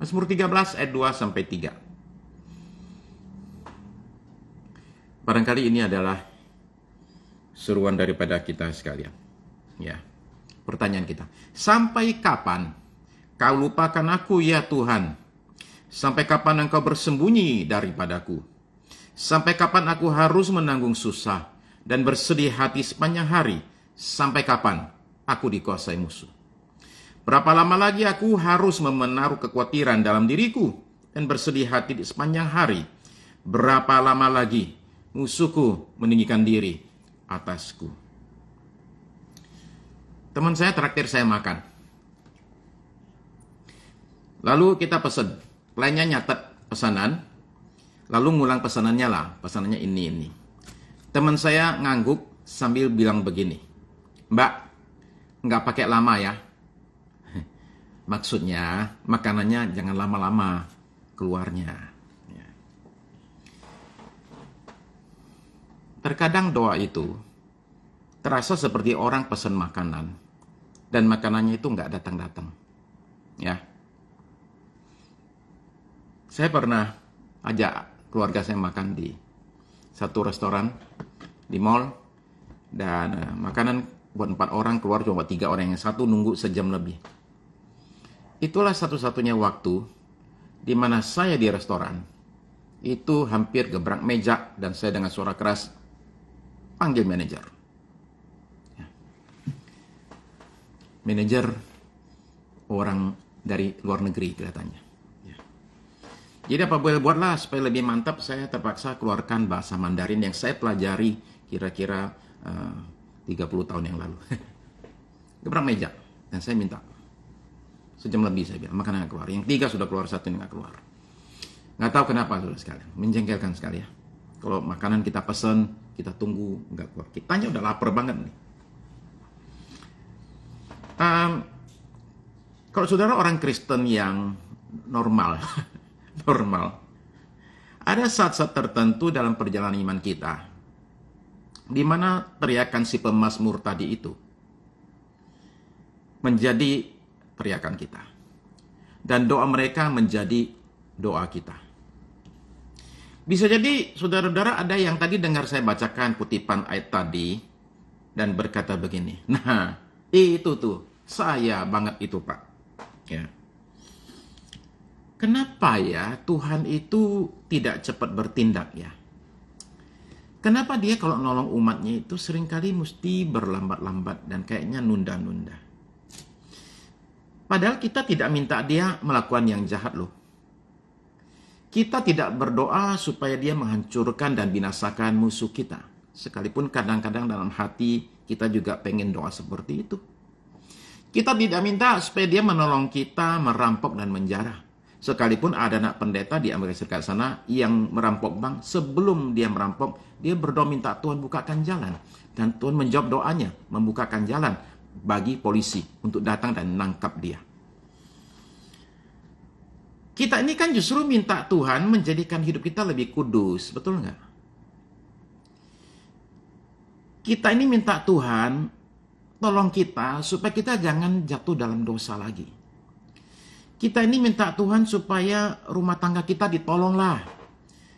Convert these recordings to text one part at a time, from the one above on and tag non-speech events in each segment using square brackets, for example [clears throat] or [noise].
Mazmur 13 ayat 2 sampai 3. Barangkali ini adalah seruan daripada kita sekalian. Ya. Pertanyaan kita, sampai kapan kau lupakan aku ya Tuhan? Sampai kapan engkau bersembunyi daripadaku? Sampai kapan aku harus menanggung susah dan bersedih hati sepanjang hari? Sampai kapan aku dikuasai musuh? Berapa lama lagi aku harus memenaruh kekhawatiran dalam diriku dan bersedih hati di sepanjang hari? Berapa lama lagi musuhku meninggikan diri atasku? Teman saya traktir saya makan. Lalu kita pesen. Lainnya nyatet pesanan. Lalu ngulang pesanannya lah. Pesanannya ini, ini. Teman saya ngangguk sambil bilang begini. Mbak, nggak pakai lama ya Maksudnya makanannya jangan lama-lama keluarnya. Ya. Terkadang doa itu terasa seperti orang pesan makanan dan makanannya itu nggak datang-datang. Ya, saya pernah ajak keluarga saya makan di satu restoran di mall dan eh, makanan buat empat orang keluar cuma tiga orang yang satu nunggu sejam lebih Itulah satu-satunya waktu di mana saya di restoran itu hampir gebrak meja dan saya dengan suara keras panggil manajer. Ya. Manajer orang dari luar negeri kelihatannya. Ya. Jadi apa boleh buatlah supaya lebih mantap saya terpaksa keluarkan bahasa Mandarin yang saya pelajari kira-kira eh, uh, 30 tahun yang lalu. [laughs] gebrak meja dan saya minta sejam lebih saya bilang makanan nggak keluar yang tiga sudah keluar satu ini nggak keluar nggak tahu kenapa sudah sekali menjengkelkan sekali ya kalau makanan kita pesen kita tunggu nggak keluar kita kitanya udah lapar banget nih um, kalau saudara orang Kristen yang normal [laughs] normal ada saat-saat tertentu dalam perjalanan iman kita di mana teriakan si pemasmur tadi itu menjadi teriakan kita. Dan doa mereka menjadi doa kita. Bisa jadi saudara-saudara ada yang tadi dengar saya bacakan kutipan ayat tadi dan berkata begini. [laughs] Nah, itu tuh saya banget itu, Pak. Ya. Kenapa ya Tuhan itu tidak cepat bertindak ya? Kenapa dia kalau nolong umatnya itu seringkali mesti berlambat-lambat dan kayaknya nunda-nunda? Padahal kita tidak minta dia melakukan yang jahat loh. Kita tidak berdoa supaya dia menghancurkan dan binasakan musuh kita. Sekalipun kadang-kadang dalam hati kita juga pengen doa seperti itu. Kita tidak minta supaya dia menolong kita merampok dan menjarah. Sekalipun ada anak pendeta di Amerika Serikat sana yang merampok bank, sebelum dia merampok, dia berdoa minta Tuhan bukakan jalan. Dan Tuhan menjawab doanya, membukakan jalan bagi polisi untuk datang dan menangkap dia. Kita ini kan justru minta Tuhan menjadikan hidup kita lebih kudus, betul nggak? Kita ini minta Tuhan tolong kita supaya kita jangan jatuh dalam dosa lagi. Kita ini minta Tuhan supaya rumah tangga kita ditolonglah,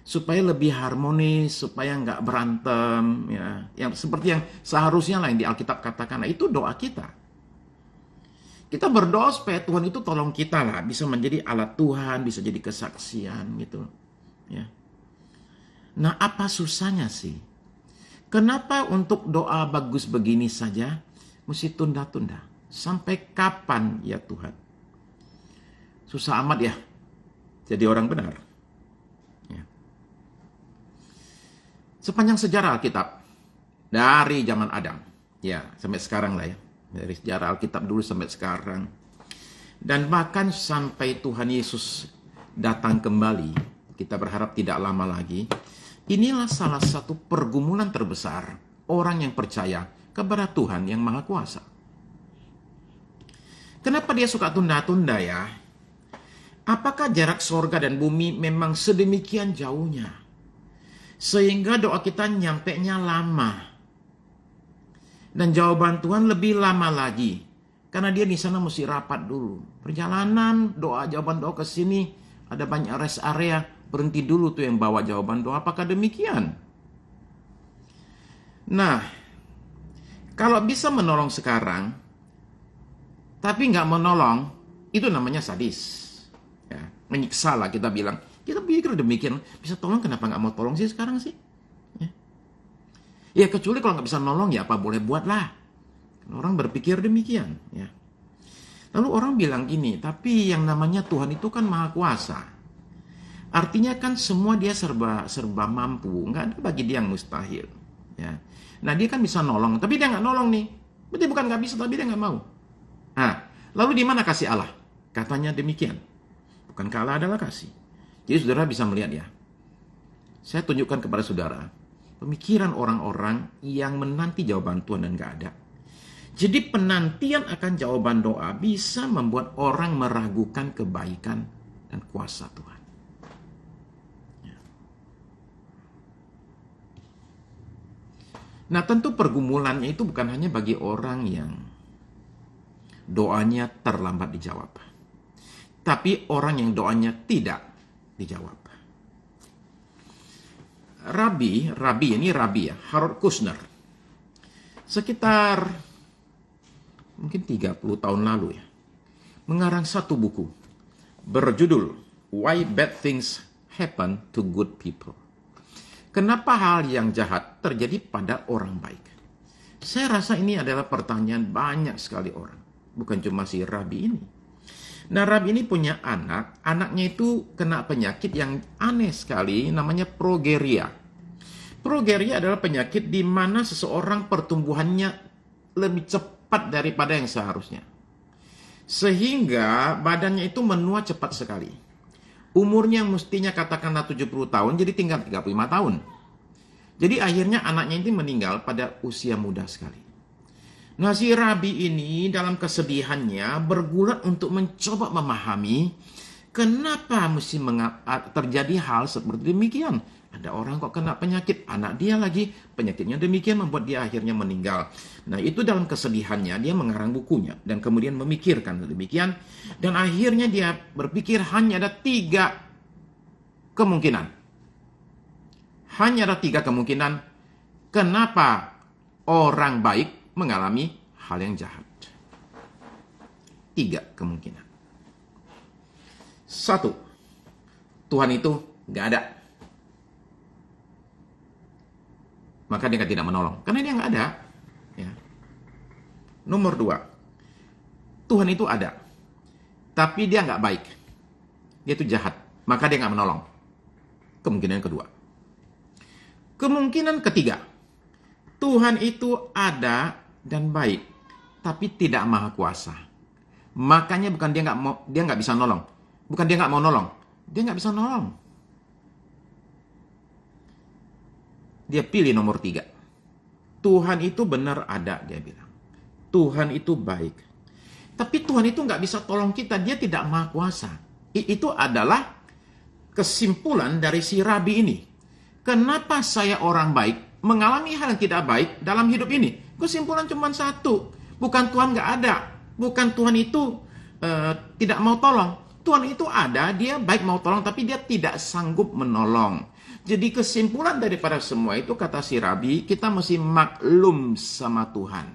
supaya lebih harmonis, supaya nggak berantem, ya. Yang seperti yang seharusnya lah yang di Alkitab katakan. Nah, itu doa kita. Kita berdoa supaya Tuhan itu tolong kita lah, bisa menjadi alat Tuhan, bisa jadi kesaksian gitu. Ya. Nah, apa susahnya sih? Kenapa untuk doa bagus begini saja mesti tunda-tunda? Sampai kapan ya Tuhan? Susah amat ya jadi orang benar. sepanjang sejarah Alkitab dari zaman Adam ya sampai sekarang lah ya dari sejarah Alkitab dulu sampai sekarang dan bahkan sampai Tuhan Yesus datang kembali kita berharap tidak lama lagi inilah salah satu pergumulan terbesar orang yang percaya kepada Tuhan yang Maha Kuasa Kenapa dia suka tunda-tunda ya? Apakah jarak sorga dan bumi memang sedemikian jauhnya? Sehingga doa kita nyampe nya lama. Dan jawaban Tuhan lebih lama lagi. Karena dia di sana mesti rapat dulu. Perjalanan doa jawaban doa ke sini ada banyak rest area, berhenti dulu tuh yang bawa jawaban doa. Apakah demikian? Nah, kalau bisa menolong sekarang, tapi nggak menolong, itu namanya sadis. Ya, menyiksa lah kita bilang kita pikir demikian bisa tolong kenapa nggak mau tolong sih sekarang sih? Ya, ya kecuali kalau nggak bisa nolong ya apa boleh buat lah. Kan orang berpikir demikian. Ya. Lalu orang bilang gini, tapi yang namanya Tuhan itu kan maha kuasa. Artinya kan semua dia serba serba mampu, nggak ada bagi dia yang mustahil. Ya. Nah dia kan bisa nolong, tapi dia nggak nolong nih. Berarti bukan nggak bisa, tapi dia nggak mau. Nah, lalu di mana kasih Allah? Katanya demikian. Bukan kalah adalah kasih. Jadi saudara bisa melihat ya. Saya tunjukkan kepada saudara pemikiran orang-orang yang menanti jawaban Tuhan dan gak ada. Jadi penantian akan jawaban doa bisa membuat orang meragukan kebaikan dan kuasa Tuhan. Ya. Nah tentu pergumulannya itu bukan hanya bagi orang yang doanya terlambat dijawab. Tapi orang yang doanya tidak dijawab. Rabi, Rabi ini Rabi ya, Harold Kushner. Sekitar mungkin 30 tahun lalu ya, mengarang satu buku berjudul Why Bad Things Happen to Good People. Kenapa hal yang jahat terjadi pada orang baik? Saya rasa ini adalah pertanyaan banyak sekali orang. Bukan cuma si Rabi ini. Nah, Ram ini punya anak, anaknya itu kena penyakit yang aneh sekali, namanya progeria. Progeria adalah penyakit di mana seseorang pertumbuhannya lebih cepat daripada yang seharusnya. Sehingga badannya itu menua cepat sekali. Umurnya yang mestinya katakanlah 70 tahun, jadi tinggal 35 tahun. Jadi akhirnya anaknya ini meninggal pada usia muda sekali. Nasi Rabi ini dalam kesedihannya bergulat untuk mencoba memahami kenapa mesti terjadi hal seperti demikian. Ada orang kok kena penyakit, anak dia lagi penyakitnya demikian membuat dia akhirnya meninggal. Nah itu dalam kesedihannya dia mengarang bukunya dan kemudian memikirkan demikian. Dan akhirnya dia berpikir hanya ada tiga kemungkinan. Hanya ada tiga kemungkinan kenapa orang baik mengalami hal yang jahat. Tiga kemungkinan. Satu, Tuhan itu nggak ada. Maka dia tidak menolong. Karena dia nggak ada. Ya. Nomor dua, Tuhan itu ada. Tapi dia nggak baik. Dia itu jahat. Maka dia nggak menolong. Kemungkinan kedua. Kemungkinan ketiga, Tuhan itu ada dan baik, tapi tidak maha kuasa. Makanya bukan dia nggak mau, dia nggak bisa nolong, bukan dia nggak mau nolong, dia nggak bisa nolong. Dia pilih nomor tiga. Tuhan itu benar ada, dia bilang. Tuhan itu baik. Tapi Tuhan itu nggak bisa tolong kita, dia tidak maha kuasa. I, itu adalah kesimpulan dari si rabi ini. Kenapa saya orang baik mengalami hal yang tidak baik dalam hidup ini? Kesimpulan cuma satu, bukan Tuhan nggak ada, bukan Tuhan itu uh, tidak mau tolong. Tuhan itu ada, dia baik mau tolong, tapi dia tidak sanggup menolong. Jadi kesimpulan daripada semua itu kata si Rabi, kita mesti maklum sama Tuhan.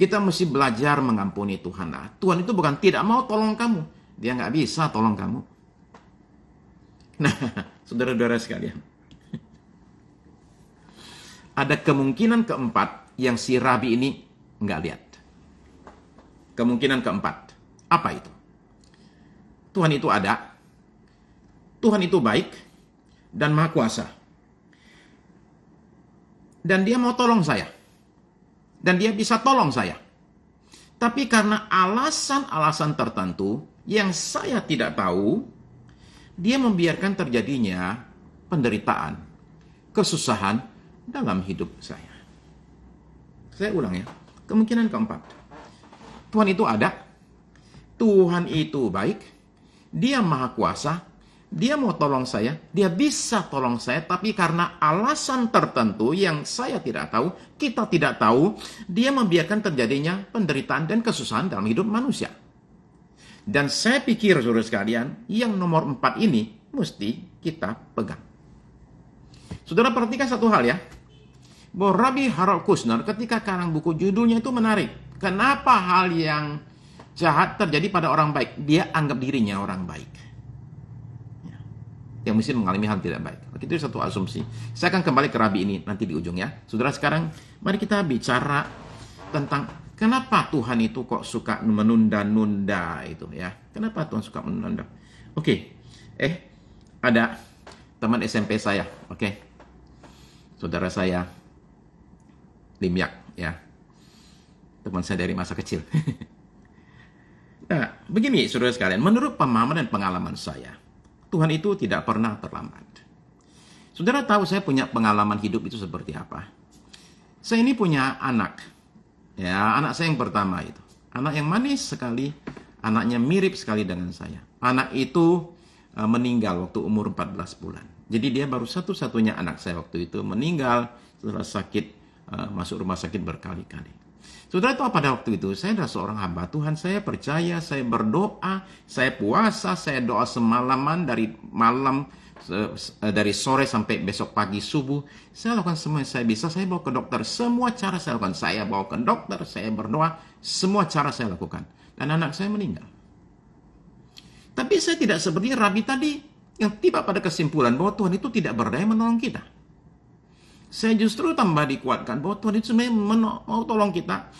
Kita mesti belajar mengampuni Tuhan. Nah, Tuhan itu bukan tidak mau tolong kamu. Dia nggak bisa tolong kamu. Nah, [laughs] saudara-saudara sekalian. Ada kemungkinan keempat yang si Rabi ini nggak lihat. Kemungkinan keempat, apa itu? Tuhan itu ada, Tuhan itu baik, dan Maha Kuasa. Dan dia mau tolong saya. Dan dia bisa tolong saya. Tapi karena alasan-alasan tertentu yang saya tidak tahu, dia membiarkan terjadinya penderitaan, kesusahan dalam hidup saya. Saya ulang ya. Kemungkinan keempat. Tuhan itu ada. Tuhan itu baik. Dia maha kuasa. Dia mau tolong saya. Dia bisa tolong saya. Tapi karena alasan tertentu yang saya tidak tahu, kita tidak tahu, dia membiarkan terjadinya penderitaan dan kesusahan dalam hidup manusia. Dan saya pikir, saudara sekalian, yang nomor empat ini mesti kita pegang. Saudara perhatikan satu hal ya. Borabi Harol Kusner ketika karang buku judulnya itu menarik. Kenapa hal yang jahat terjadi pada orang baik? Dia anggap dirinya orang baik. Ya. Yang mesti mengalami hal tidak baik. Itu satu asumsi. Saya akan kembali ke Rabi ini nanti di ujung ya. Saudara sekarang mari kita bicara tentang kenapa Tuhan itu kok suka menunda-nunda itu ya. Kenapa Tuhan suka menunda? Oke. Eh ada teman SMP saya, oke. Saudara saya Lim ya teman saya dari masa kecil [laughs] nah begini saudara sekalian menurut pemahaman dan pengalaman saya Tuhan itu tidak pernah terlambat saudara tahu saya punya pengalaman hidup itu seperti apa saya ini punya anak ya anak saya yang pertama itu anak yang manis sekali anaknya mirip sekali dengan saya anak itu eh, meninggal waktu umur 14 bulan jadi dia baru satu-satunya anak saya waktu itu meninggal setelah sakit Eh, masuk rumah sakit berkali-kali. Saudara itu pada waktu itu saya adalah seorang hamba Tuhan, saya percaya, saya berdoa, saya puasa, saya doa semalaman dari malam eh, dari sore sampai besok pagi subuh saya lakukan semua yang saya bisa saya bawa ke dokter semua cara saya lakukan saya bawa ke dokter saya berdoa semua cara saya lakukan dan anak saya meninggal tapi saya tidak seperti Rabi tadi yang tiba pada kesimpulan bahwa Tuhan itu tidak berdaya menolong kita saya justru tambah dikuatkan bahwa Tuhan itu sebenarnya mau tolong kita,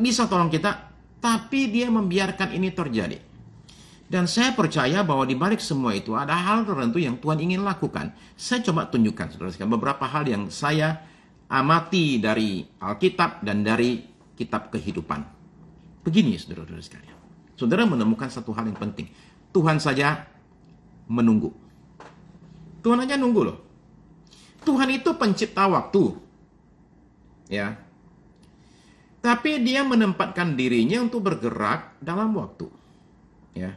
bisa tolong kita, tapi dia membiarkan ini terjadi. Dan saya percaya bahwa di balik semua itu ada hal tertentu yang Tuhan ingin lakukan. Saya coba tunjukkan saudara beberapa hal yang saya amati dari Alkitab dan dari kitab kehidupan. Begini saudara-saudara sekalian. Saudara menemukan satu hal yang penting. Tuhan saja menunggu. Tuhan aja nunggu loh. Tuhan itu pencipta waktu. Ya. Tapi dia menempatkan dirinya untuk bergerak dalam waktu. Ya.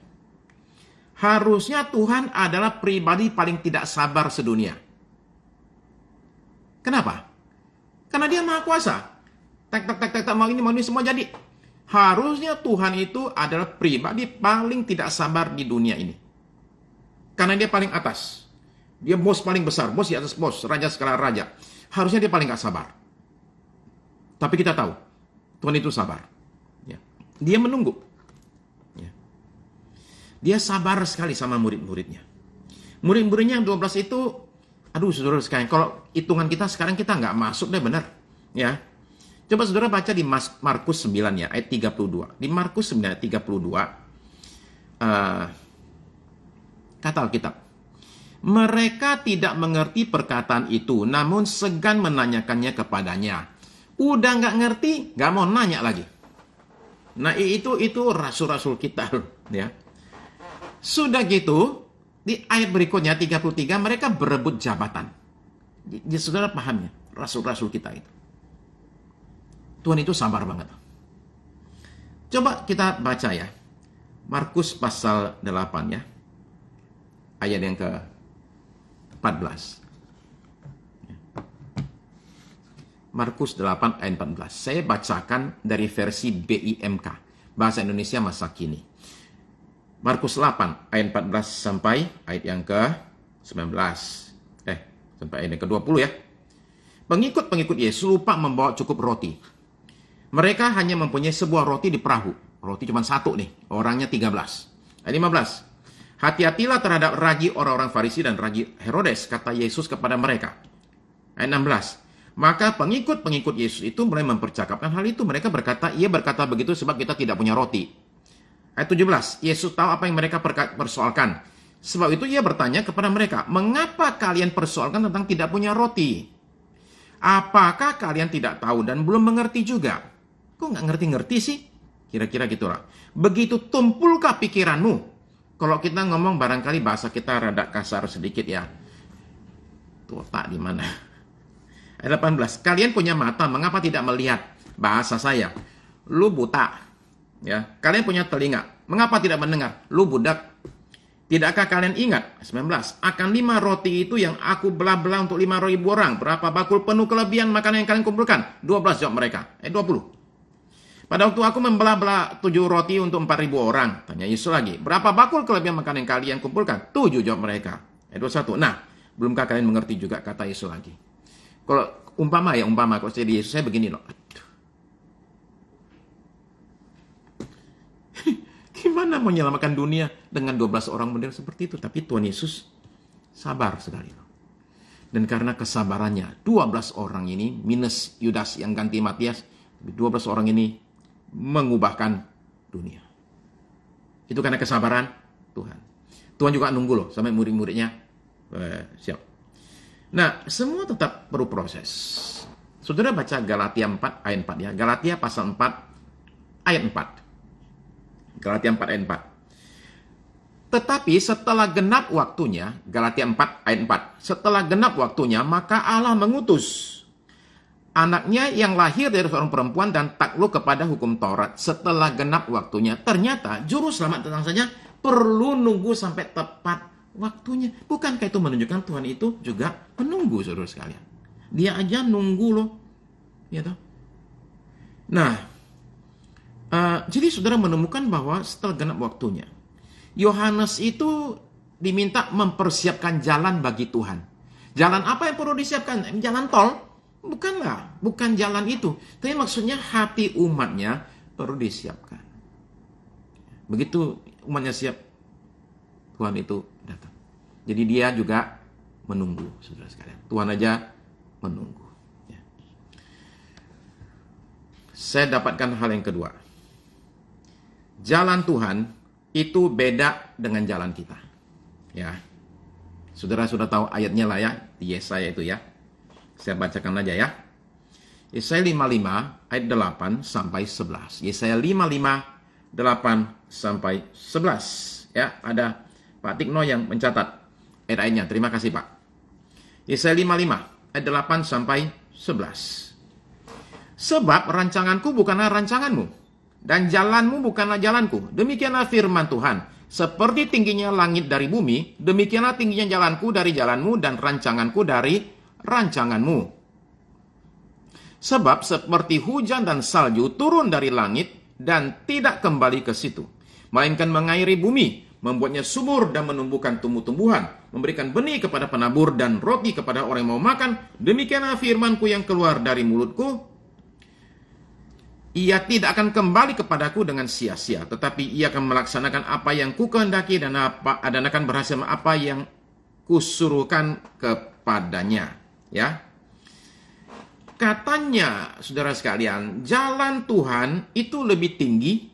Harusnya Tuhan adalah pribadi paling tidak sabar sedunia. Kenapa? Karena dia maha kuasa. Tak tak tak tak tak mau ini mau ini semua jadi. Harusnya Tuhan itu adalah pribadi paling tidak sabar di dunia ini. Karena dia paling atas. Dia bos paling besar, bos di atas bos, raja sekarang raja. Harusnya dia paling gak sabar. Tapi kita tahu, Tuhan itu sabar. Ya. Dia menunggu. Ya. Dia sabar sekali sama murid-muridnya. Murid-muridnya yang 12 itu, aduh saudara sekalian, kalau hitungan kita sekarang kita nggak masuk deh benar. Ya, Coba saudara baca di Markus 9 ya, ayat 32. Di Markus 9 ayat 32, uh, eh, kata Alkitab, mereka tidak mengerti perkataan itu, namun segan menanyakannya kepadanya. Udah nggak ngerti, nggak mau nanya lagi. Nah itu itu rasul-rasul kita, [laughs] ya. Sudah gitu, di ayat berikutnya 33 mereka berebut jabatan. Ya, saudara paham ya, rasul-rasul kita itu. Tuhan itu sabar banget. Coba kita baca ya. Markus pasal 8 ya. Ayat yang ke 14. Markus 8 ayat 14. Saya bacakan dari versi BIMK, Bahasa Indonesia masa kini. Markus 8 ayat 14 sampai ayat yang ke-19. Eh, sampai ayat yang ke-20 ya. Pengikut-pengikut Yesus lupa membawa cukup roti. Mereka hanya mempunyai sebuah roti di perahu. Roti cuma satu nih, orangnya 13. Ayat 15. Hati-hatilah terhadap ragi orang-orang Farisi dan ragi Herodes, kata Yesus kepada mereka. Ayat 16. Maka pengikut-pengikut Yesus itu mulai mempercakapkan hal itu. Mereka berkata, ia berkata begitu sebab kita tidak punya roti. Ayat 17. Yesus tahu apa yang mereka persoalkan. Sebab itu ia bertanya kepada mereka, mengapa kalian persoalkan tentang tidak punya roti? Apakah kalian tidak tahu dan belum mengerti juga? Kok nggak ngerti-ngerti sih? Kira-kira gitu lah. Begitu tumpulkah pikiranmu kalau kita ngomong barangkali bahasa kita rada kasar sedikit ya. Tuh di mana? [laughs] Ayat 18. Kalian punya mata, mengapa tidak melihat? Bahasa saya. Lu buta. Ya, kalian punya telinga, mengapa tidak mendengar? Lu budak. Tidakkah kalian ingat? 19. Akan lima roti itu yang aku belah-belah untuk lima ribu orang. Berapa bakul penuh kelebihan makanan yang kalian kumpulkan? 12 jawab mereka. Eh 20. Pada waktu aku membelah-belah tujuh roti untuk empat ribu orang. Tanya Yesus lagi, berapa bakul kelebihan makanan kalian kumpulkan? Tujuh jawab mereka. Ayat 21. Nah, belumkah kalian mengerti juga kata Yesus lagi? Kalau umpama ya umpama, kalau saya di Yesus saya begini loh. Aduh. [laughs] Gimana menyelamatkan dunia dengan 12 orang model seperti itu? Tapi Tuhan Yesus sabar sekali. Loh. Dan karena kesabarannya, 12 orang ini minus Yudas yang ganti Matias, 12 orang ini mengubahkan dunia. Itu karena kesabaran Tuhan. Tuhan juga nunggu loh sampai murid-muridnya eh, siap. Nah, semua tetap perlu proses. Saudara baca Galatia 4 ayat 4 ya. Galatia pasal 4 ayat 4. Galatia 4 ayat 4. Tetapi setelah genap waktunya, Galatia 4 ayat 4, setelah genap waktunya, maka Allah mengutus Anaknya yang lahir dari seorang perempuan dan takluk kepada hukum Taurat setelah genap waktunya. Ternyata juru selamat tentang saja perlu nunggu sampai tepat waktunya. Bukankah itu menunjukkan Tuhan itu juga menunggu saudara sekalian. Dia aja nunggu loh. ya toh Nah, uh, jadi saudara menemukan bahwa setelah genap waktunya, Yohanes itu diminta mempersiapkan jalan bagi Tuhan. Jalan apa yang perlu disiapkan? Jalan tol Bukanlah, bukan jalan itu. Tapi maksudnya hati umatnya perlu disiapkan. Begitu umatnya siap, Tuhan itu datang. Jadi dia juga menunggu, saudara sekalian. Tuhan aja menunggu. Ya. Saya dapatkan hal yang kedua. Jalan Tuhan itu beda dengan jalan kita. Ya. Saudara sudah tahu ayatnya lah ya, di Yesaya itu ya saya bacakan aja ya. Yesaya 55 ayat 8 sampai 11. Yesaya 55 8 sampai 11 ya ada Pak Tikno yang mencatat ayat-ayatnya. Terima kasih Pak. Yesaya 55 ayat 8 sampai 11. Sebab rancanganku bukanlah rancanganmu dan jalanmu bukanlah jalanku. Demikianlah firman Tuhan. Seperti tingginya langit dari bumi, demikianlah tingginya jalanku dari jalanmu dan rancanganku dari rancanganmu. Sebab seperti hujan dan salju turun dari langit dan tidak kembali ke situ, melainkan mengairi bumi, membuatnya subur dan menumbuhkan tumbuh-tumbuhan, memberikan benih kepada penabur dan roti kepada orang yang mau makan. Demikianlah firmanku yang keluar dari mulutku. Ia tidak akan kembali kepadaku dengan sia-sia, tetapi ia akan melaksanakan apa yang ku dan apa dan akan berhasil apa yang kusuruhkan kepadanya ya. Katanya, saudara sekalian, jalan Tuhan itu lebih tinggi,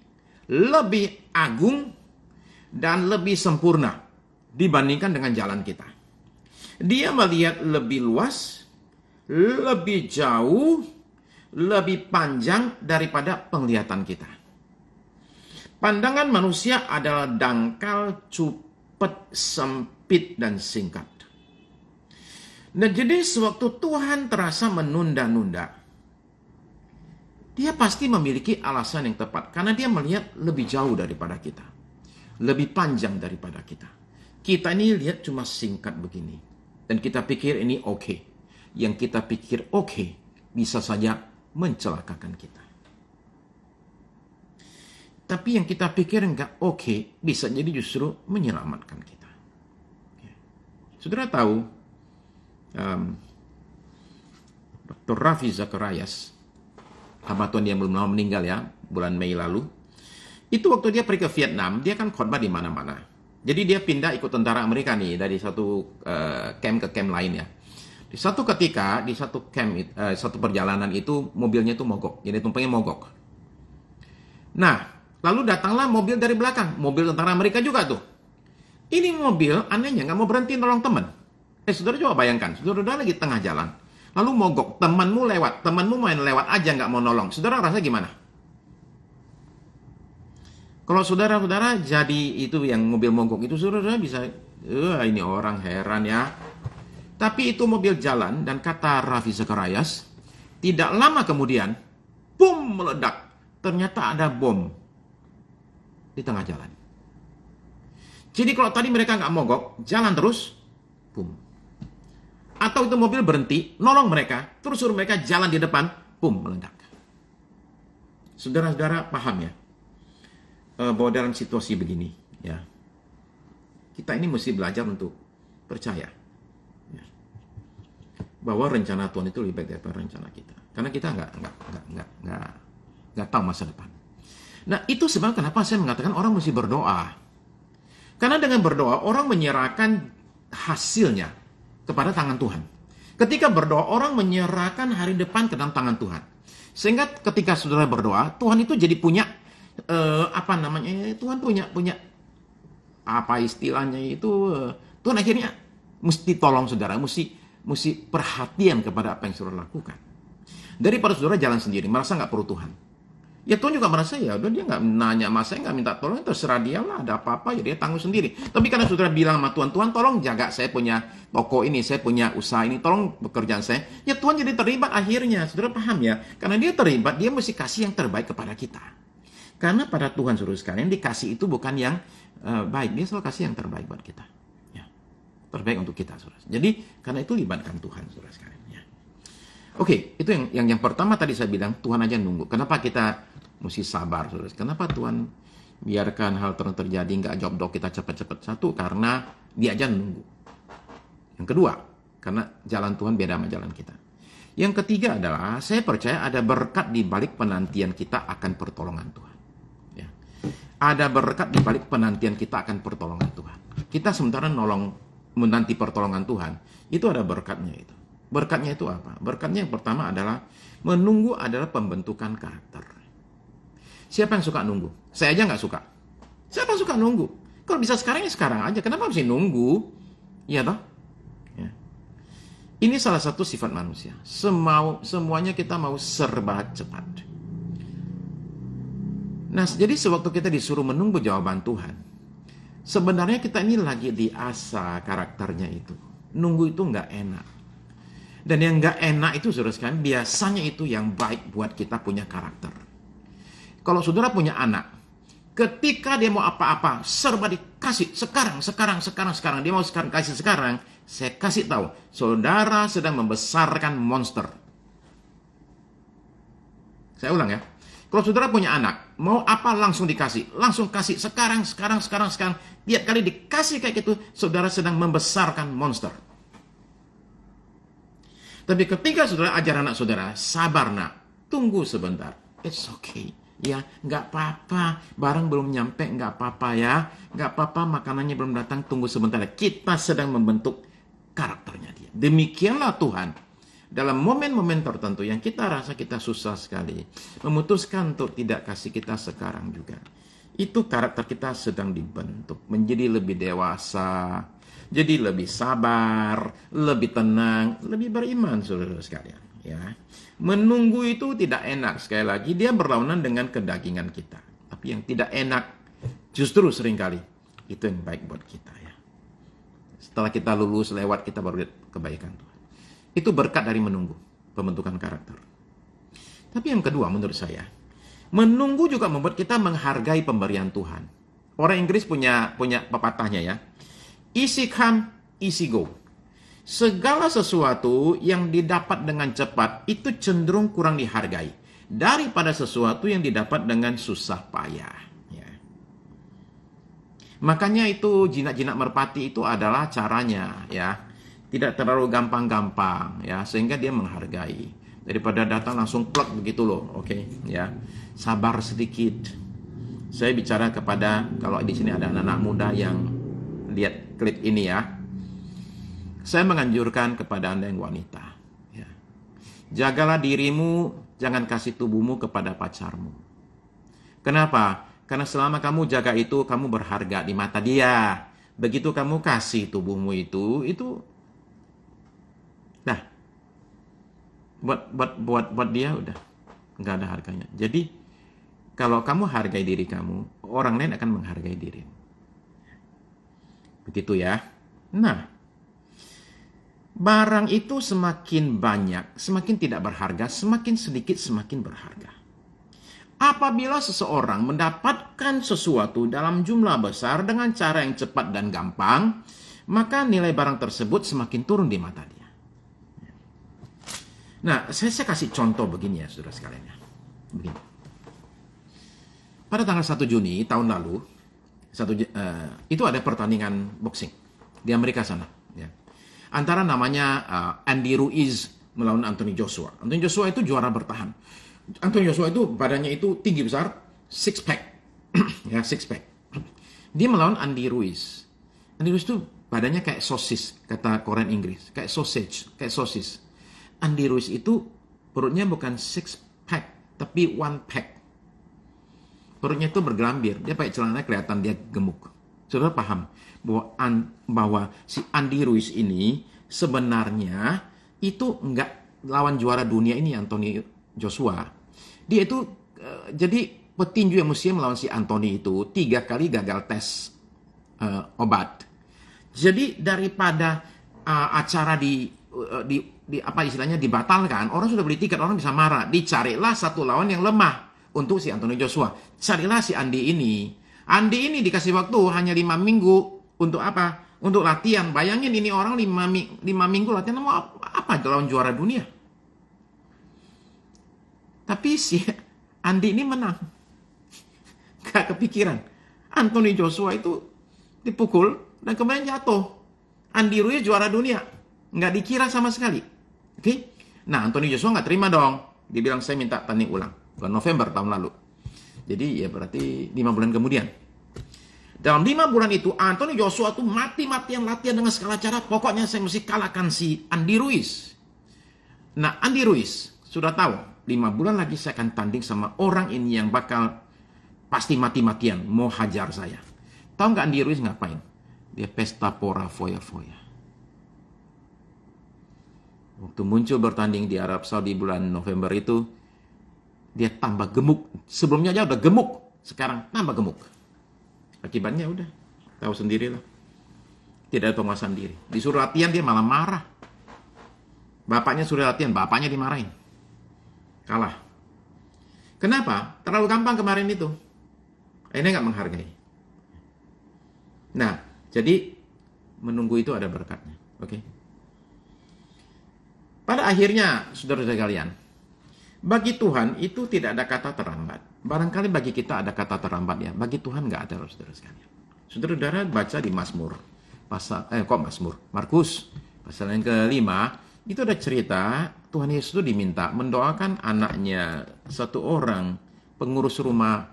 lebih agung, dan lebih sempurna dibandingkan dengan jalan kita. Dia melihat lebih luas, lebih jauh, lebih panjang daripada penglihatan kita. Pandangan manusia adalah dangkal, cupet, sempit, dan singkat. Nah jadi sewaktu Tuhan terasa menunda-nunda, dia pasti memiliki alasan yang tepat karena dia melihat lebih jauh daripada kita, lebih panjang daripada kita. Kita ini lihat cuma singkat begini, dan kita pikir ini oke. Okay. Yang kita pikir oke okay, bisa saja mencelakakan kita. Tapi yang kita pikir enggak oke okay, bisa jadi justru menyelamatkan kita. Saudara tahu um, Dr. Zakarias, hamba Tuhan yang belum lama meninggal ya, bulan Mei lalu. Itu waktu dia pergi ke Vietnam, dia kan khotbah di mana-mana. Jadi dia pindah ikut tentara Amerika nih dari satu uh, camp ke camp lain ya. Di satu ketika di satu camp uh, satu perjalanan itu mobilnya itu mogok, jadi tumpangnya mogok. Nah, lalu datanglah mobil dari belakang, mobil tentara Amerika juga tuh. Ini mobil anehnya nggak mau berhenti nolong teman. Eh, saudara coba bayangkan, saudara lagi tengah jalan, lalu mogok, temanmu lewat, temanmu main lewat aja nggak mau nolong, saudara rasa gimana? Kalau saudara-saudara jadi itu yang mobil mogok itu saudara bisa, wah eh, ini orang heran ya. Tapi itu mobil jalan dan kata Raffi Zakarias, tidak lama kemudian, bom meledak. Ternyata ada bom di tengah jalan. Jadi kalau tadi mereka nggak mogok, jalan terus, atau itu mobil berhenti, nolong mereka, terus suruh mereka jalan di depan, pum, meledak. Saudara-saudara paham ya e, bahwa dalam situasi begini ya kita ini mesti belajar untuk percaya ya, bahwa rencana Tuhan itu lebih baik daripada rencana kita karena kita nggak nggak nggak nggak nggak nggak tahu masa depan. Nah itu sebab kenapa saya mengatakan orang mesti berdoa karena dengan berdoa orang menyerahkan hasilnya kepada tangan Tuhan. Ketika berdoa, orang menyerahkan hari depan ke dalam tangan Tuhan. Sehingga ketika saudara berdoa, Tuhan itu jadi punya eh, apa namanya? Eh, Tuhan punya punya apa istilahnya itu eh, Tuhan akhirnya mesti tolong saudara, mesti mesti perhatian kepada apa yang saudara lakukan. Daripada saudara jalan sendiri, merasa nggak perlu Tuhan. Ya Tuhan juga merasa ya udah dia nggak nanya sama saya nggak minta tolong ya terserah dia lah ada apa-apa ya dia tanggung sendiri. Tapi karena saudara bilang sama Tuhan Tuhan tolong jaga saya punya toko ini saya punya usaha ini tolong pekerjaan saya. Ya Tuhan jadi terlibat akhirnya saudara paham ya karena dia terlibat dia mesti kasih yang terbaik kepada kita. Karena pada Tuhan suruh sekalian dikasih itu bukan yang uh, baik dia selalu kasih yang terbaik buat kita. Ya. Terbaik untuk kita saudara. Jadi karena itu libatkan Tuhan saudara sekalian. Oke, okay, itu yang, yang yang pertama tadi saya bilang Tuhan aja nunggu. Kenapa kita mesti sabar, saudara? Kenapa Tuhan biarkan hal ter terjadi nggak job dok kita cepat-cepat satu karena dia aja nunggu. Yang kedua, karena jalan Tuhan beda sama jalan kita. Yang ketiga adalah saya percaya ada berkat di balik penantian kita akan pertolongan Tuhan. Ya. Ada berkat di balik penantian kita akan pertolongan Tuhan. Kita sementara nolong menanti pertolongan Tuhan, itu ada berkatnya itu. Berkatnya itu apa? Berkatnya yang pertama adalah menunggu adalah pembentukan karakter. Siapa yang suka nunggu? Saya aja nggak suka. Siapa yang suka nunggu? Kalau bisa sekarang ya sekarang aja. Kenapa mesti nunggu? Iya toh? Ya. Ini salah satu sifat manusia. Semau, semuanya kita mau serba cepat. Nah, jadi sewaktu kita disuruh menunggu jawaban Tuhan, sebenarnya kita ini lagi diasah karakternya itu. Nunggu itu nggak enak dan yang nggak enak itu saudara sekalian biasanya itu yang baik buat kita punya karakter. Kalau saudara punya anak, ketika dia mau apa-apa serba dikasih sekarang sekarang sekarang sekarang dia mau sekarang kasih sekarang saya kasih tahu saudara sedang membesarkan monster saya ulang ya kalau saudara punya anak mau apa langsung dikasih langsung kasih sekarang sekarang sekarang sekarang tiap kali dikasih kayak gitu saudara sedang membesarkan monster tapi ketika saudara ajar anak saudara, sabar nak, tunggu sebentar. It's okay. Ya, nggak apa-apa. Barang belum nyampe, nggak apa-apa ya. Nggak apa-apa, makanannya belum datang, tunggu sebentar. Ya. Kita sedang membentuk karakternya dia. Demikianlah Tuhan. Dalam momen-momen tertentu yang kita rasa kita susah sekali, memutuskan untuk tidak kasih kita sekarang juga. Itu karakter kita sedang dibentuk, menjadi lebih dewasa, jadi lebih sabar, lebih tenang, lebih beriman saudara saudara sekalian. Ya, menunggu itu tidak enak sekali lagi dia berlawanan dengan kedagingan kita. Tapi yang tidak enak justru seringkali itu yang baik buat kita ya. Setelah kita lulus lewat kita baru lihat kebaikan Tuhan. Itu berkat dari menunggu pembentukan karakter. Tapi yang kedua menurut saya menunggu juga membuat kita menghargai pemberian Tuhan. Orang Inggris punya punya pepatahnya ya easy come, easy go. Segala sesuatu yang didapat dengan cepat itu cenderung kurang dihargai daripada sesuatu yang didapat dengan susah payah. Ya. Makanya itu jinak-jinak merpati itu adalah caranya ya. Tidak terlalu gampang-gampang ya sehingga dia menghargai daripada datang langsung plek begitu loh. Oke okay, ya. Sabar sedikit. Saya bicara kepada kalau di sini ada anak-anak muda yang lihat klip ini ya. Saya menganjurkan kepada Anda yang wanita. Ya. Jagalah dirimu, jangan kasih tubuhmu kepada pacarmu. Kenapa? Karena selama kamu jaga itu, kamu berharga di mata dia. Begitu kamu kasih tubuhmu itu, itu... Nah, buat buat buat buat dia udah nggak ada harganya. Jadi kalau kamu hargai diri kamu, orang lain akan menghargai dirimu. Begitu ya. Nah, barang itu semakin banyak, semakin tidak berharga, semakin sedikit semakin berharga. Apabila seseorang mendapatkan sesuatu dalam jumlah besar dengan cara yang cepat dan gampang, maka nilai barang tersebut semakin turun di mata dia. Nah, saya, saya kasih contoh begini ya, saudara sekalian. Ya. Begini. Pada tanggal 1 Juni tahun lalu, satu uh, itu ada pertandingan boxing di Amerika sana ya. antara namanya uh, Andy Ruiz melawan Anthony Joshua Anthony Joshua itu juara bertahan Anthony Joshua itu badannya itu tinggi besar six pack [clears throat] ya six pack dia melawan Andy Ruiz Andy Ruiz itu badannya kayak sosis kata koran Inggris kayak sausage kayak sosis Andy Ruiz itu perutnya bukan six pack tapi one pack perutnya itu bergelambir, dia pakai celana kelihatan dia gemuk. Saudara paham bahwa, an, bahwa si Andy Ruiz ini sebenarnya itu nggak lawan juara dunia ini Anthony Joshua. Dia itu eh, jadi petinju yang musim melawan si Anthony itu tiga kali gagal tes uh, obat. Jadi daripada uh, acara di uh, di di apa istilahnya dibatalkan, orang sudah beli tiket, orang bisa marah. Dicarilah satu lawan yang lemah untuk si Anthony Joshua. Carilah si Andi ini. Andi ini dikasih waktu hanya lima minggu untuk apa? Untuk latihan. Bayangin ini orang lima, lima minggu latihan mau apa, apa lawan juara dunia. Tapi si [laughs] Andi ini menang. Gak kepikiran. Anthony Joshua itu dipukul dan kemudian jatuh. Andi Ruiz juara dunia. Nggak dikira sama sekali. Oke? Okay? Nah, Anthony Joshua nggak terima dong. Dibilang saya minta tanding ulang bulan November tahun lalu. Jadi ya berarti lima bulan kemudian. Dalam lima bulan itu Anthony Joshua tuh mati-matian latihan dengan segala cara. Pokoknya saya mesti kalahkan si Andy Ruiz. Nah Andy Ruiz sudah tahu lima bulan lagi saya akan tanding sama orang ini yang bakal pasti mati-matian mau hajar saya. Tahu nggak Andy Ruiz ngapain? Dia pesta pora foya-foya. Waktu muncul bertanding di Arab Saudi bulan November itu, dia tambah gemuk. Sebelumnya aja udah gemuk, sekarang tambah gemuk. Akibatnya udah, tahu sendirilah. Tidak ada penguasaan diri. Disuruh latihan dia malah marah. Bapaknya suruh latihan, bapaknya dimarahin. Kalah. Kenapa? Terlalu gampang kemarin itu. Ini nggak menghargai. Nah, jadi menunggu itu ada berkatnya. Oke. Okay? Pada akhirnya, saudara-saudara kalian, bagi Tuhan itu tidak ada kata terlambat. Barangkali bagi kita ada kata terlambat ya. Bagi Tuhan nggak ada harus teruskan. Saudara-saudara baca di Mazmur pasal eh kok Mazmur Markus pasal yang kelima itu ada cerita Tuhan Yesus itu diminta mendoakan anaknya satu orang pengurus rumah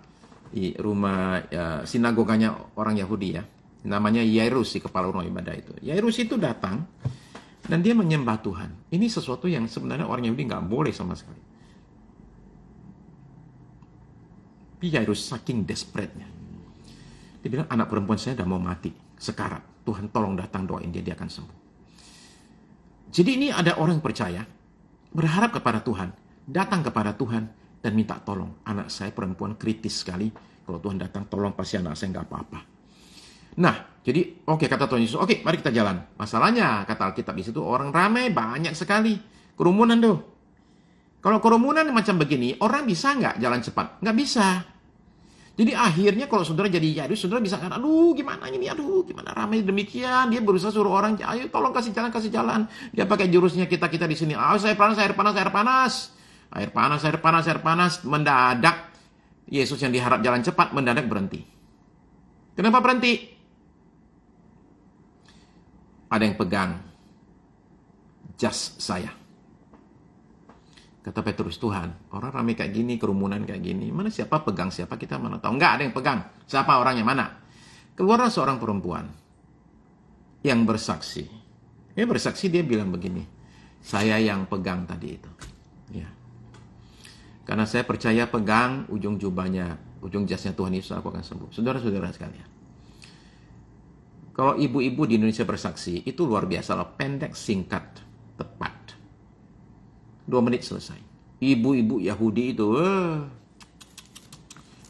rumah ya, sinagoganya orang Yahudi ya namanya Yairus si kepala rumah ibadah itu Yairus itu datang dan dia menyembah Tuhan ini sesuatu yang sebenarnya orang Yahudi nggak boleh sama sekali Tapi Yairus saking desperate-nya. Dia bilang, anak perempuan saya udah mau mati, sekarang, Tuhan tolong datang doain dia, dia akan sembuh. Jadi ini ada orang yang percaya, berharap kepada Tuhan, datang kepada Tuhan, dan minta tolong. Anak saya perempuan kritis sekali, kalau Tuhan datang tolong pasti anak saya nggak apa-apa. Nah, jadi oke okay, kata Tuhan Yesus, oke okay, mari kita jalan. Masalahnya kata Alkitab di situ orang ramai banyak sekali, kerumunan tuh. Kalau kerumunan macam begini, orang bisa nggak jalan cepat? Nggak bisa. Jadi akhirnya kalau saudara jadi Yairus, saudara bisa kan, aduh gimana ini, aduh gimana ramai demikian. Dia berusaha suruh orang, ya, ayo tolong kasih jalan, kasih jalan. Dia pakai jurusnya kita-kita di sini, ayo saya panas, air panas, air panas. Air panas, air panas, air panas. Mendadak, Yesus yang diharap jalan cepat, mendadak berhenti. Kenapa berhenti? Ada yang pegang jas saya. Kata Petrus, Tuhan, orang ramai kayak gini, kerumunan kayak gini, mana siapa pegang siapa kita mana tahu. Enggak ada yang pegang, siapa orangnya mana. Keluarlah seorang perempuan yang bersaksi. Dia bersaksi, dia bilang begini, saya yang pegang tadi itu. Ya. Karena saya percaya pegang ujung jubahnya, ujung jasnya Tuhan Yesus, aku akan sembuh. Saudara-saudara sekalian. Kalau ibu-ibu di Indonesia bersaksi, itu luar biasa loh, pendek, singkat, tepat. Dua menit selesai. Ibu-ibu Yahudi itu, eh,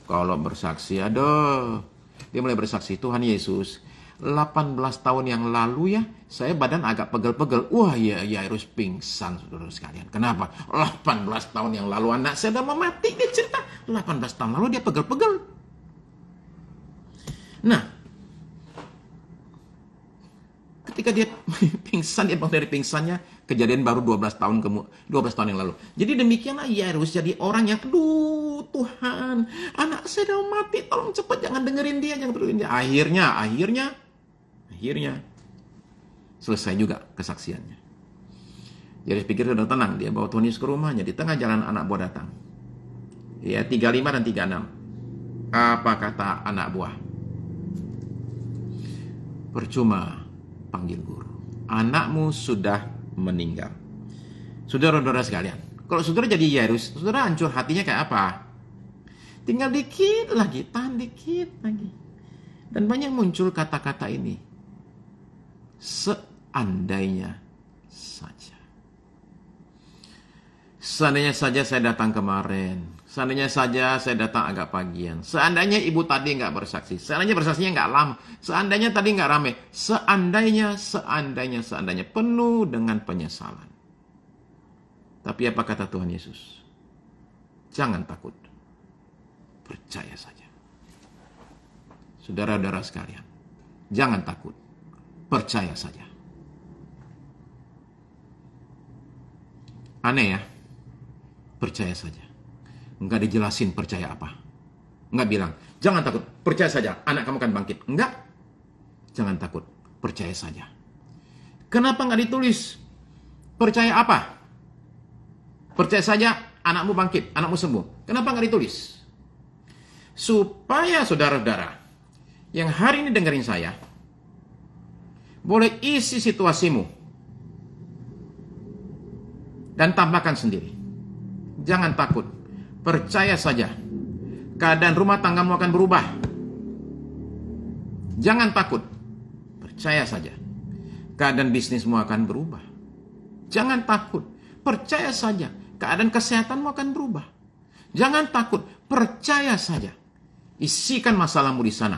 kalau bersaksi, aduh. Dia mulai bersaksi, Tuhan Yesus, 18 tahun yang lalu ya, saya badan agak pegel-pegel. Wah ya, ya harus pingsan saudara sekalian. Kenapa? 18 tahun yang lalu anak saya sudah mau mati. Dia cerita, 18 tahun lalu dia pegel-pegel. Nah, ketika dia [laughs] pingsan dia bangun dari pingsannya kejadian baru 12 tahun ke 12 tahun yang lalu. Jadi demikianlah Yairus jadi orang yang aduh Tuhan, anak saya udah mati, tolong cepat jangan dengerin dia, jangan dengerin dia. Akhirnya, akhirnya akhirnya selesai juga kesaksiannya. Jadi pikir sudah tenang, dia bawa Tony Yesus ke rumahnya di tengah jalan anak buah datang. Ya, 35 dan 36. Apa kata anak buah? Percuma panggil guru. Anakmu sudah meninggal. Saudara-saudara sekalian, kalau saudara jadi Yairus, saudara hancur hatinya kayak apa? Tinggal dikit lagi, tahan dikit lagi. Dan banyak muncul kata-kata ini. Seandainya saja. Seandainya saja saya datang kemarin, Seandainya saja saya datang agak pagian. Seandainya ibu tadi nggak bersaksi. Seandainya bersaksinya nggak lama. Seandainya tadi nggak rame. Seandainya, seandainya, seandainya. Penuh dengan penyesalan. Tapi apa kata Tuhan Yesus? Jangan takut. Percaya saja. Saudara-saudara sekalian. Jangan takut. Percaya saja. Aneh ya? Percaya saja nggak dijelasin percaya apa. Nggak bilang, jangan takut, percaya saja, anak kamu akan bangkit. Enggak, jangan takut, percaya saja. Kenapa nggak ditulis? Percaya apa? Percaya saja, anakmu bangkit, anakmu sembuh. Kenapa nggak ditulis? Supaya saudara-saudara yang hari ini dengerin saya, boleh isi situasimu dan tambahkan sendiri. Jangan takut, Percaya saja, keadaan rumah tanggamu akan berubah. Jangan takut, percaya saja, keadaan bisnismu akan berubah. Jangan takut, percaya saja, keadaan kesehatanmu akan berubah. Jangan takut, percaya saja. Isikan masalahmu di sana.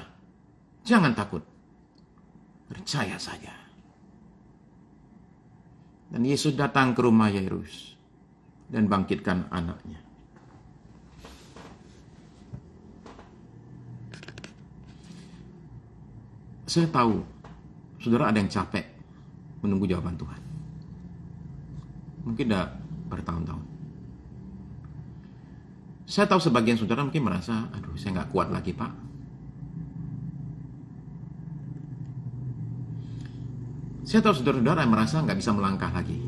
Jangan takut. Percaya saja. Dan Yesus datang ke rumah Yairus dan bangkitkan anaknya. saya tahu saudara ada yang capek menunggu jawaban Tuhan. Mungkin tidak bertahun-tahun. Saya tahu sebagian saudara mungkin merasa, aduh saya nggak kuat lagi pak. Saya tahu saudara-saudara yang merasa nggak bisa melangkah lagi.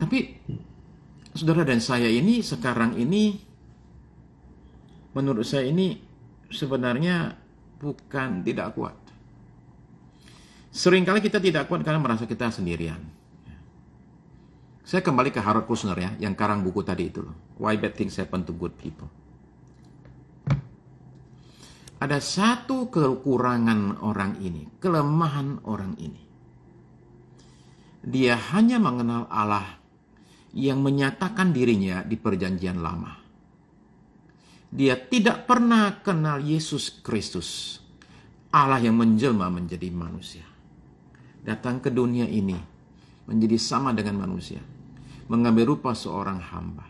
Tapi saudara dan saya ini sekarang ini menurut saya ini sebenarnya bukan tidak kuat. Seringkali kita tidak kuat karena merasa kita sendirian. Saya kembali ke Harold Kushner ya, yang karang buku tadi itu loh. Why bad things happen to good people. Ada satu kekurangan orang ini, kelemahan orang ini. Dia hanya mengenal Allah yang menyatakan dirinya di perjanjian lama dia tidak pernah kenal Yesus Kristus, Allah yang menjelma menjadi manusia. Datang ke dunia ini menjadi sama dengan manusia, mengambil rupa seorang hamba.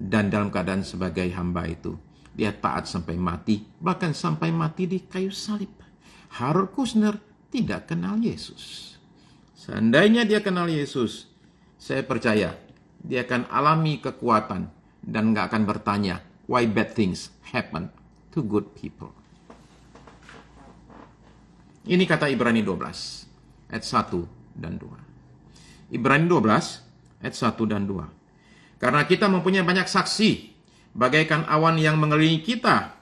Dan dalam keadaan sebagai hamba itu, dia taat sampai mati, bahkan sampai mati di kayu salib. Harold Kushner tidak kenal Yesus. Seandainya dia kenal Yesus, saya percaya dia akan alami kekuatan dan gak akan bertanya, why bad things happen to good people. Ini kata Ibrani 12 ayat 1 dan 2. Ibrani 12 ayat 1 dan 2. Karena kita mempunyai banyak saksi bagaikan awan yang mengelilingi kita.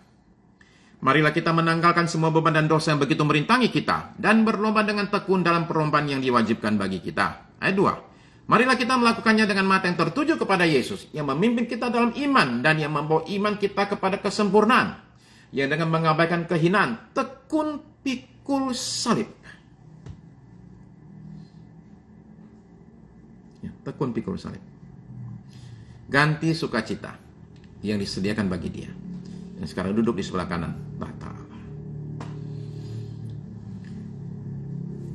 Marilah kita menanggalkan semua beban dan dosa yang begitu merintangi kita dan berlomba dengan tekun dalam perlombaan yang diwajibkan bagi kita. Ayat 2. Marilah kita melakukannya dengan mata yang tertuju kepada Yesus, yang memimpin kita dalam iman dan yang membawa iman kita kepada kesempurnaan, yang dengan mengabaikan kehinaan, tekun pikul salib. Ya, tekun pikul salib. Ganti sukacita yang disediakan bagi dia. Dan sekarang duduk di sebelah kanan, batal.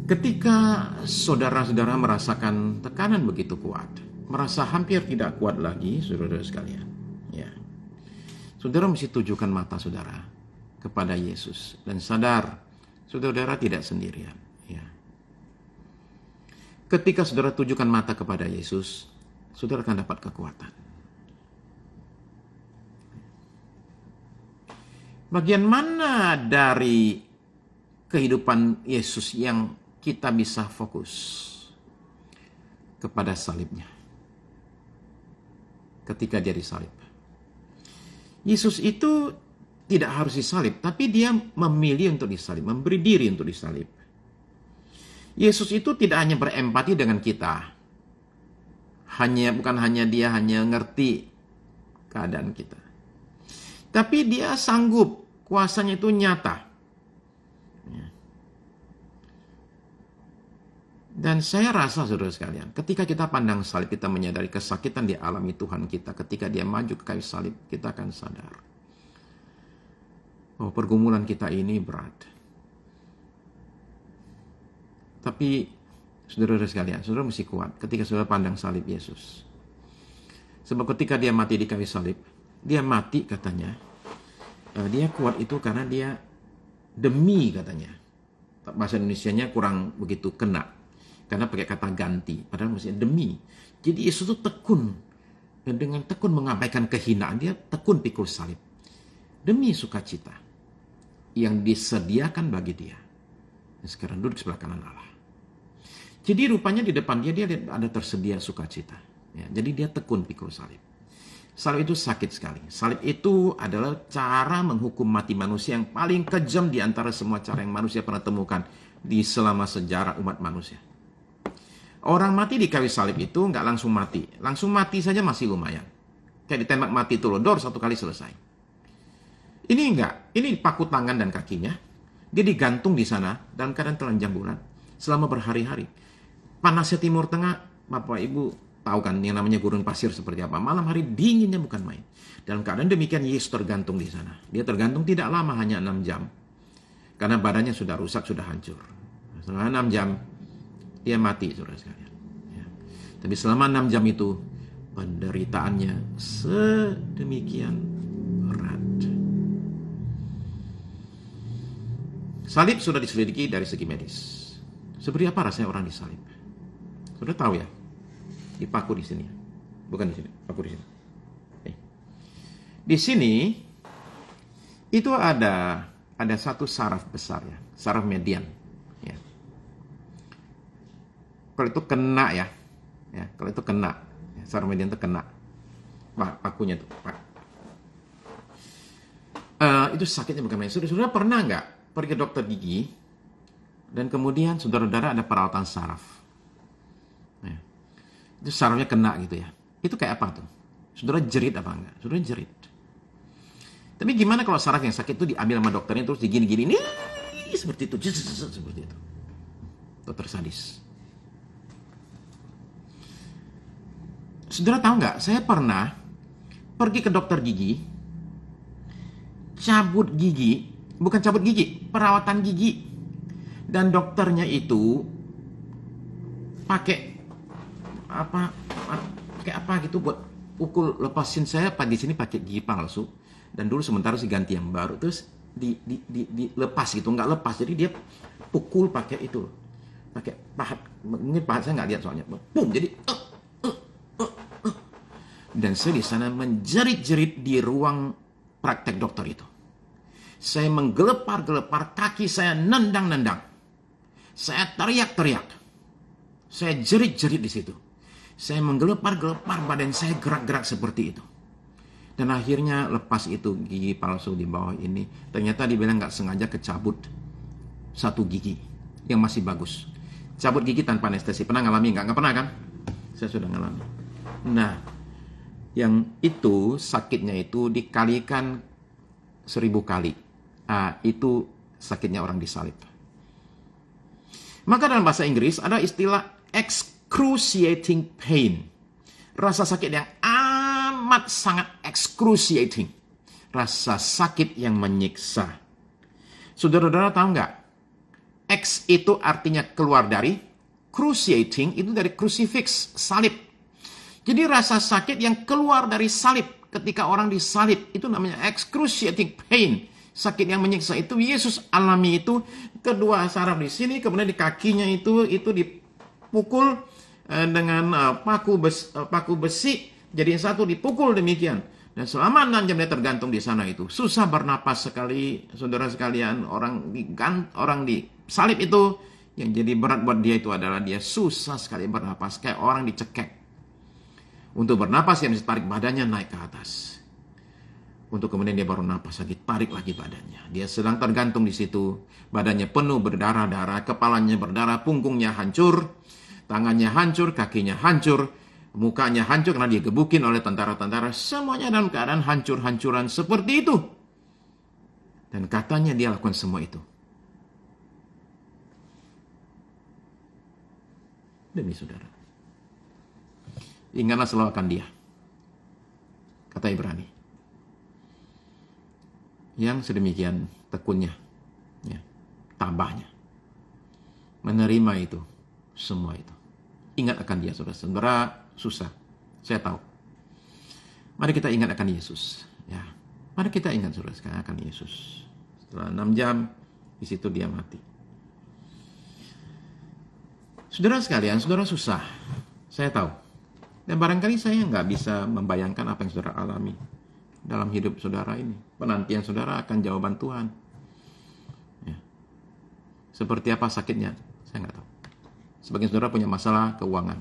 Ketika saudara-saudara merasakan tekanan begitu kuat, merasa hampir tidak kuat lagi, saudara-saudara sekalian, ya, saudara mesti tujukan mata saudara kepada Yesus dan sadar saudara-saudara tidak sendirian. Ya. Ketika saudara tujukan mata kepada Yesus, saudara akan dapat kekuatan. Bagian mana dari kehidupan Yesus yang kita bisa fokus kepada salibnya. Ketika jadi salib, Yesus itu tidak harus disalib, tapi dia memilih untuk disalib, memberi diri untuk disalib. Yesus itu tidak hanya berempati dengan kita. Hanya bukan hanya dia hanya ngerti keadaan kita. Tapi dia sanggup, kuasanya itu nyata. Dan saya rasa saudara sekalian, ketika kita pandang salib, kita menyadari kesakitan di alami Tuhan kita. Ketika dia maju ke kayu salib, kita akan sadar. Oh, pergumulan kita ini berat. Tapi, saudara saudara sekalian, saudara mesti kuat ketika saudara pandang salib Yesus. Sebab ketika dia mati di kayu salib, dia mati katanya. Eh, dia kuat itu karena dia demi katanya. Bahasa Indonesia-nya kurang begitu kena karena pakai kata ganti, padahal maksudnya demi. Jadi Yesus itu tekun. Dan dengan tekun mengabaikan kehinaan dia, tekun pikul salib. Demi sukacita yang disediakan bagi dia. Dan sekarang duduk sebelah kanan Allah. Jadi rupanya di depan dia, dia ada tersedia sukacita. Ya, jadi dia tekun pikul salib. Salib itu sakit sekali. Salib itu adalah cara menghukum mati manusia yang paling kejam di antara semua cara yang manusia pernah temukan di selama sejarah umat manusia. Orang mati di kayu salib itu nggak langsung mati. Langsung mati saja masih lumayan. Kayak ditembak mati itu lodor satu kali selesai. Ini enggak, ini paku tangan dan kakinya. Dia digantung di sana dan keadaan telanjang bulan selama berhari-hari. Panasnya Timur Tengah, Bapak Ibu tahu kan yang namanya gurun pasir seperti apa. Malam hari dinginnya bukan main. Dalam keadaan demikian Yesus tergantung di sana. Dia tergantung tidak lama hanya 6 jam. Karena badannya sudah rusak, sudah hancur. Setelah 6 jam dia mati saudara sekalian. Ya. Tapi selama enam jam itu penderitaannya sedemikian berat. Salib sudah diselidiki dari segi medis. Seperti apa rasanya orang disalib? Sudah tahu ya? Dipaku di sini. Bukan di sini, paku di sini. Di sini itu ada ada satu saraf besar ya, saraf median kalau itu kena ya ya kalau itu kena ya, median itu kena pak pakunya tuh pak uh, itu sakitnya bagaimana saudara sudah pernah nggak pergi ke dokter gigi dan kemudian saudara-saudara ada perawatan saraf ya. itu sarafnya kena gitu ya itu kayak apa tuh saudara jerit apa enggak saudara jerit tapi gimana kalau saraf yang sakit itu diambil sama dokternya terus digini-gini ini seperti itu seperti itu dokter sadis Saudara tahu nggak, saya pernah pergi ke dokter gigi, cabut gigi, bukan cabut gigi, perawatan gigi. Dan dokternya itu pakai apa pakai apa gitu buat pukul lepasin saya di sini pakai gigi palsu dan dulu sementara sih ganti yang baru terus di, di, di, dilepas gitu nggak lepas jadi dia pukul pakai itu pakai pahat mungkin pahat saya nggak lihat soalnya pum jadi uh, dan saya di sana menjerit-jerit di ruang praktek dokter itu. Saya menggelepar-gelepar, kaki saya nendang-nendang. Saya teriak-teriak. Saya jerit-jerit di situ. Saya menggelepar-gelepar, badan saya gerak-gerak seperti itu dan akhirnya lepas itu gigi palsu di bawah ini ternyata dibilang nggak sengaja kecabut satu gigi yang masih bagus cabut gigi tanpa anestesi pernah ngalami nggak nggak pernah kan saya sudah ngalami nah yang itu sakitnya itu dikalikan seribu kali. Nah, itu sakitnya orang disalib. Maka dalam bahasa Inggris ada istilah excruciating pain. Rasa sakit yang amat sangat excruciating. Rasa sakit yang menyiksa. Saudara-saudara tahu nggak? X itu artinya keluar dari, cruciating itu dari crucifix, salib. Jadi rasa sakit yang keluar dari salib ketika orang disalib itu namanya excruciating pain. Sakit yang menyiksa itu Yesus alami itu kedua saraf di sini kemudian di kakinya itu itu dipukul eh, dengan eh, paku besi, eh, paku besi jadi satu dipukul demikian dan selama enam jam dia tergantung di sana itu susah bernapas sekali saudara sekalian orang di orang di salib itu yang jadi berat buat dia itu adalah dia susah sekali bernapas kayak orang dicekek untuk bernapas dia mesti tarik badannya naik ke atas. Untuk kemudian dia baru napas lagi, tarik lagi badannya. Dia sedang tergantung di situ, badannya penuh berdarah-darah, kepalanya berdarah, punggungnya hancur, tangannya hancur, kakinya hancur, mukanya hancur karena dia gebukin oleh tentara-tentara. Semuanya dalam keadaan hancur-hancuran seperti itu. Dan katanya dia lakukan semua itu. Demi saudara. Ingatlah selalu akan dia. Kata Ibrani. Yang sedemikian tekunnya, ya, tambahnya. Menerima itu, semua itu. Ingat akan dia, saudara-saudara, susah. Saya tahu. Mari kita ingat akan Yesus. Ya. Mari kita ingat saudara sekarang akan Yesus. Setelah enam jam, di situ dia mati. Saudara sekalian, saudara susah. Saya tahu. Dan barangkali saya nggak bisa membayangkan apa yang saudara alami dalam hidup saudara ini. Penantian saudara akan jawaban Tuhan. Ya. Seperti apa sakitnya, saya nggak tahu. Sebagian saudara punya masalah keuangan.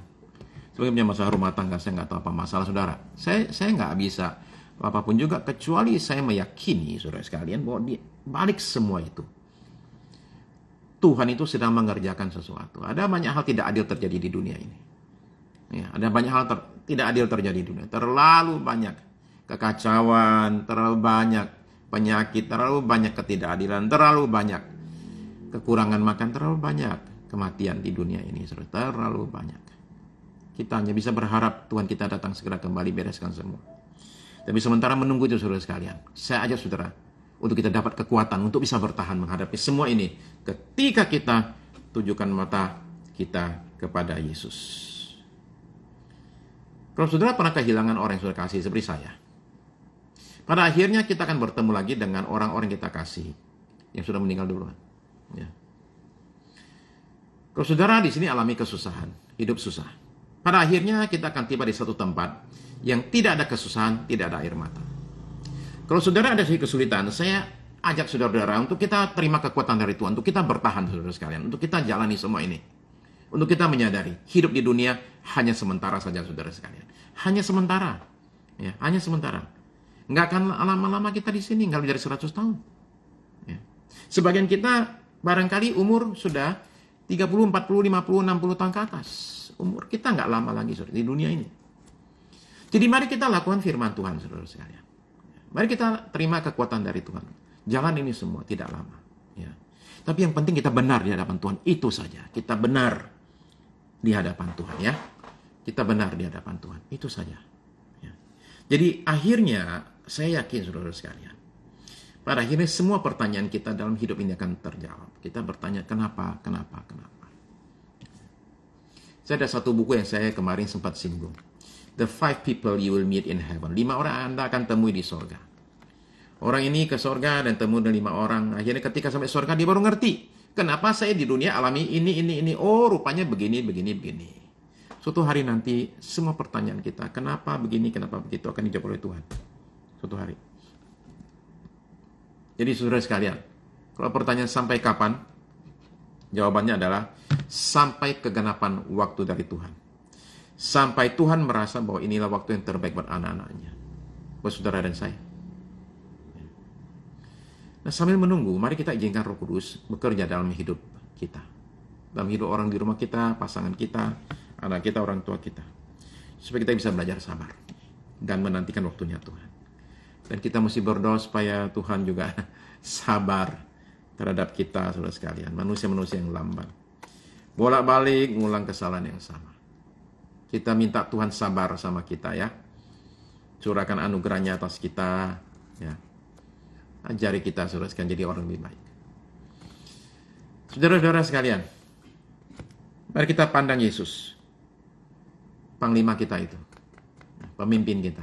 Sebagian punya masalah rumah tangga, saya nggak tahu apa masalah saudara. Saya saya nggak bisa apapun juga kecuali saya meyakini saudara sekalian bahwa di balik semua itu Tuhan itu sedang mengerjakan sesuatu. Ada banyak hal tidak adil terjadi di dunia ini Ya, ada banyak hal ter, tidak adil terjadi di dunia. Terlalu banyak kekacauan, terlalu banyak penyakit, terlalu banyak ketidakadilan, terlalu banyak kekurangan makan, terlalu banyak kematian di dunia ini, serta terlalu banyak. Kita hanya bisa berharap Tuhan kita datang segera kembali bereskan semua. Tapi sementara menunggu itu saudara sekalian. Saya ajak saudara untuk kita dapat kekuatan untuk bisa bertahan menghadapi semua ini ketika kita tujukan mata kita kepada Yesus. Kalau saudara pernah kehilangan orang yang saudara kasih seperti saya, pada akhirnya kita akan bertemu lagi dengan orang-orang kita kasih yang sudah meninggal duluan. Ya. Kalau saudara di sini alami kesusahan, hidup susah. Pada akhirnya kita akan tiba di satu tempat yang tidak ada kesusahan, tidak ada air mata. Kalau saudara ada kesulitan, saya ajak saudara-saudara untuk kita terima kekuatan dari Tuhan, untuk kita bertahan saudara sekalian, untuk kita jalani semua ini. Untuk kita menyadari, hidup di dunia hanya sementara saja saudara sekalian. Hanya sementara. Ya, hanya sementara. Nggak akan lama-lama kita di sini, nggak lebih dari 100 tahun. Ya. Sebagian kita barangkali umur sudah 30, 40, 50, 60 tahun ke atas. Umur kita nggak lama lagi saudara, di dunia ini. Jadi mari kita lakukan firman Tuhan saudara sekalian. Mari kita terima kekuatan dari Tuhan. jalan ini semua tidak lama. Ya. Tapi yang penting kita benar di hadapan Tuhan. Itu saja. Kita benar di hadapan Tuhan ya. Kita benar di hadapan Tuhan. Itu saja. Ya. Jadi akhirnya saya yakin saudara sekalian. Pada akhirnya semua pertanyaan kita dalam hidup ini akan terjawab. Kita bertanya kenapa, kenapa, kenapa. Saya ada satu buku yang saya kemarin sempat singgung. The five people you will meet in heaven. Lima orang Anda akan temui di sorga. Orang ini ke sorga dan temu dengan lima orang. Akhirnya ketika sampai sorga dia baru ngerti Kenapa saya di dunia alami ini, ini, ini? Oh, rupanya begini, begini, begini. Suatu hari nanti semua pertanyaan kita, kenapa begini, kenapa begitu, akan dijawab oleh Tuhan. Suatu hari. Jadi saudara sekalian, kalau pertanyaan sampai kapan, jawabannya adalah sampai kegenapan waktu dari Tuhan. Sampai Tuhan merasa bahwa inilah waktu yang terbaik buat anak-anaknya. Buat saudara dan saya. Nah, sambil menunggu, mari kita izinkan Roh Kudus bekerja dalam hidup kita. Dalam hidup orang di rumah kita, pasangan kita, anak kita, orang tua kita. Supaya kita bisa belajar sabar dan menantikan waktunya Tuhan. Dan kita mesti berdoa supaya Tuhan juga [laughs] sabar terhadap kita, saudara sekalian. Manusia-manusia yang lambat. Bolak-balik ngulang kesalahan yang sama. Kita minta Tuhan sabar sama kita ya. Curahkan anugerahnya atas kita. Ya Ajari kita saudara sekalian jadi orang lebih baik. Saudara-saudara sekalian, mari kita pandang Yesus. Panglima kita itu. Pemimpin kita.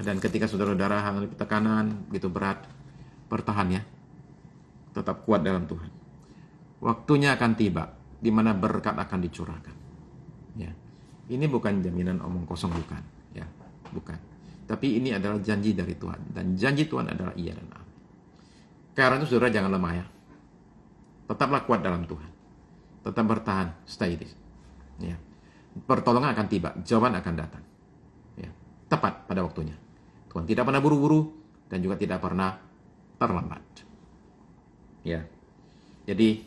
Dan ketika saudara-saudara hal tekanan begitu berat, bertahan ya. Tetap kuat dalam Tuhan. Waktunya akan tiba di mana berkat akan dicurahkan. Ya. Ini bukan jaminan omong kosong bukan, ya. Bukan. Tapi ini adalah janji dari Tuhan. Dan janji Tuhan adalah iya dan amin. Karena itu saudara jangan lemah ya. Tetaplah kuat dalam Tuhan. Tetap bertahan. Stay this. Ya. Pertolongan akan tiba. Jawaban akan datang. Ya. Tepat pada waktunya. Tuhan tidak pernah buru-buru dan juga tidak pernah terlambat. Ya. Jadi,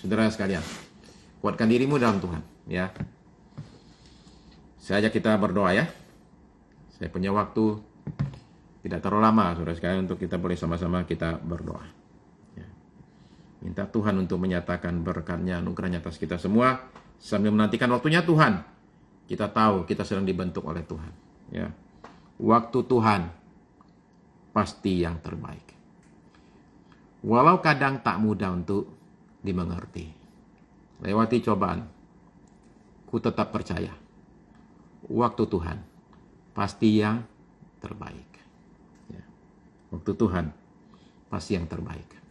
saudara sekalian, kuatkan dirimu dalam Tuhan. Ya. Saya ajak kita berdoa ya saya punya waktu tidak terlalu lama saudara sekalian untuk kita boleh sama-sama kita berdoa ya. minta Tuhan untuk menyatakan berkatnya anugerahnya atas kita semua sambil menantikan waktunya Tuhan kita tahu kita sedang dibentuk oleh Tuhan ya waktu Tuhan pasti yang terbaik walau kadang tak mudah untuk dimengerti lewati cobaan ku tetap percaya waktu Tuhan pasti yang terbaik. Ya. Untuk Tuhan, pasti yang terbaik.